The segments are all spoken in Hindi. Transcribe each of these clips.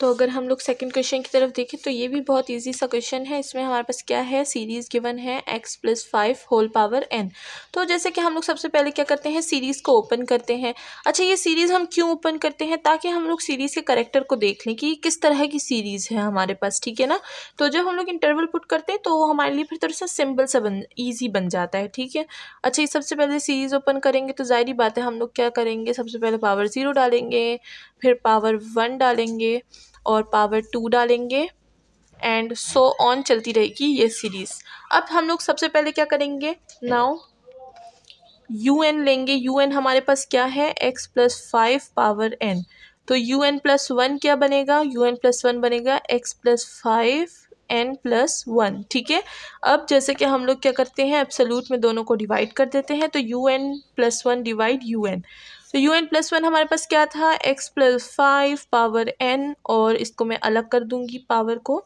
तो अगर हम लोग सेकंड क्वेश्चन की तरफ देखें तो ये भी बहुत इजी सा क्वेश्चन है इसमें हमारे पास क्या है सीरीज़ गिवन है x plus five whole power n तो जैसे कि हम लोग सबसे पहले क्या करते हैं सीरीज़ को ओपन करते हैं अच्छा ये सीरीज़ हम क्यों ओपन करते हैं ताकि हम लोग सीरीज़ के करेक्टर को देख लें कि किस तरह की सीरीज़ है हमारे पास ठीक है ना तो जब हम लोग इंटरवल पुट करते हैं तो वो हमारे लिए फिर थोड़ा सा सिंपल सा बन ईजी बन जाता है ठीक है अच्छा ये सबसे पहले सीरीज़ ओपन करेंगे तो जाहिर बात है हम लोग क्या करेंगे सबसे पहले पावर ज़ीरो डालेंगे फिर पावर वन डालेंगे और पावर टू डालेंगे एंड सो ऑन चलती रहेगी ये सीरीज़ अब हम लोग सबसे पहले क्या करेंगे नाउ यू एन लेंगे यू एन हमारे पास क्या है x plus five power n तो यू एन प्लस वन क्या बनेगा यू एन प्लस वन बनेगा x plus five n plus one ठीक है अब जैसे कि हम लोग क्या करते हैं एब्सोल्यूट में दोनों को डिवाइड कर देते हैं तो u n plus one divide u n तो यू एन प्लस वन हमारे पास क्या था x plus five power n और इसको मैं अलग कर दूंगी पावर को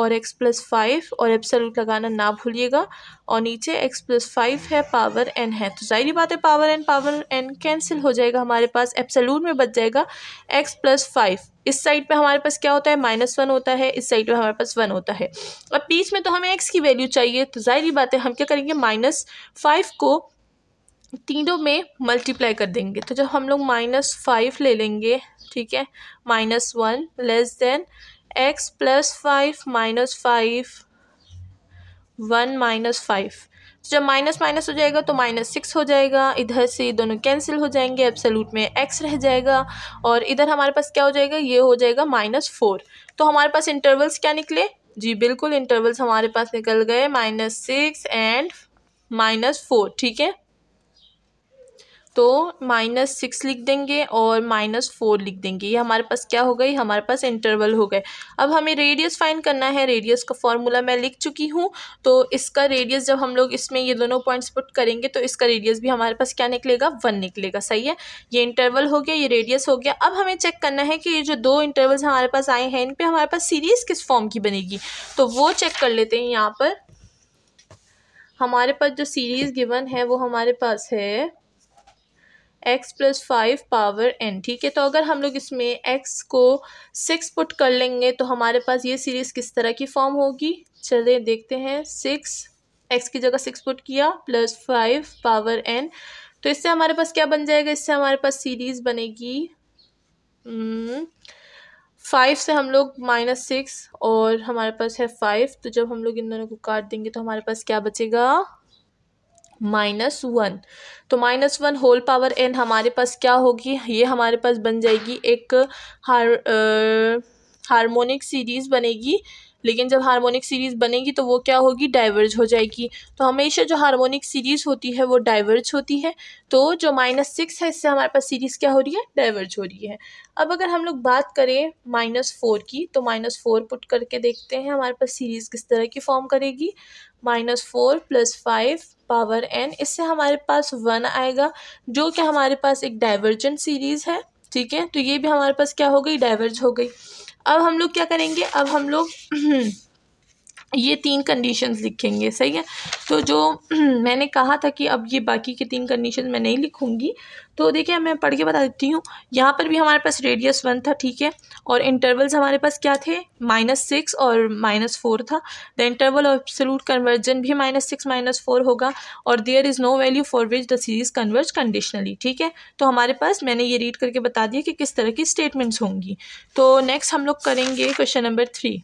और एक्स प्लस फाइव और एप्सलूट लगाना ना भूलिएगा और नीचे एक्स प्लस फाइव है पावर एन है तो जाहिर बात है power n power n cancel हो जाएगा हमारे पास एप्सलूट में बच जाएगा एक्स प्लस फाइव इस साइड पे हमारे पास क्या होता है माइनस वन होता है इस साइड पे हमारे पास वन होता है अब बीच में तो हमें एक्स की वैल्यू चाहिए तो जाहिर बात है हम क्या करेंगे माइनस फाइव को तीनों में मल्टीप्लाई कर देंगे तो जब हम लोग माइनस फाइव ले लेंगे ठीक है minus one less than x plus five minus five one minus five तो जब माइनस माइनस हो जाएगा तो माइनस सिक्स हो जाएगा इधर से दोनों कैंसिल हो जाएंगे एब्सोल्यूट में एक्स रह जाएगा और इधर हमारे पास क्या हो जाएगा ये हो जाएगा माइनस फोर तो हमारे पास इंटरवल्स क्या निकले जी बिल्कुल इंटरवल्स हमारे पास निकल गए minus six and minus four ठीक है तो माइनस सिक्स लिख देंगे और माइनस फोर लिख देंगे ये हमारे पास क्या हो गई हमारे पास इंटरवल हो गए अब हमें रेडियस फाइंड करना है रेडियस का फॉर्मूला मैं लिख चुकी हूँ तो इसका रेडियस जब हम लोग इसमें ये दोनों पॉइंट्स पुट करेंगे तो इसका रेडियस भी हमारे पास क्या निकलेगा वन निकलेगा सही है ये इंटरवल हो गया ये रेडियस हो गया अब हमें चेक करना है कि ये जो दो इंटरवल्स हमारे पास आए हैं इन पर हमारे पास सीरीज़ किस फॉर्म की बनेगी तो वो चेक कर लेते हैं यहाँ पर हमारे पास जो सीरीज़ गिवन है वो हमारे पास है x plus five power n ठीक है तो अगर हम लोग इसमें एक्स को सिक्स पुट कर लेंगे तो हमारे पास ये सीरीज़ किस तरह की फॉर्म होगी चलिए देखते हैं सिक्स एक्स की जगह सिक्स पुट किया प्लस फाइव पावर एन तो इससे हमारे पास क्या बन जाएगा इससे हमारे पास सीरीज़ बनेगी फाइव हम्म, से हम लोग माइनस सिक्स और हमारे पास है फाइव तो जब हम लोग इन दोनों को काट देंगे तो हमारे पास क्या बचेगा माइनस वन तो minus one whole power n हमारे पास क्या होगी ये हमारे पास बन जाएगी एक हार हारमोनिक सीरीज़ बनेगी लेकिन जब हार्मोनिक सीरीज़ बनेगी तो वो क्या होगी डाइवर्ज हो जाएगी तो हमेशा जो हार्मोनिक सीरीज़ होती है वो डाइवर्ज होती है तो जो माइनस सिक्स है इससे हमारे पास सीरीज़ क्या हो रही है डाइवर्ज हो रही है अब अगर हम लोग बात करें माइनस फोर की तो माइनस फोर पुट करके देखते हैं हमारे पास सीरीज़ किस तरह की फॉर्म करेगी minus four plus five power n इससे हमारे पास वन आएगा जो कि हमारे पास एक डाइवर्जेंट सीरीज़ है ठीक है तो ये भी हमारे पास क्या हो गई डाइवर्ज हो गई अब हम लोग क्या करेंगे अब हम लोग ये तीन कंडीशंस लिखेंगे सही है तो जो मैंने कहा था कि अब ये बाकी के तीन कंडीशन मैं नहीं लिखूँगी तो देखिए मैं पढ़ के बता देती हूँ यहाँ पर भी हमारे पास रेडियस वन था ठीक है और इंटरवल्स हमारे पास क्या थे माइनस सिक्स और माइनस फोर था the interval of absolute convergence भी माइनस सिक्स माइनस फोर होगा और there is no value for which the series converge conditionally ठीक है तो हमारे पास मैंने ये रीड करके बता दिया कि किस तरह की स्टेटमेंट्स होंगी तो नेक्स्ट हम लोग करेंगे क्वेश्चन नंबर थ्री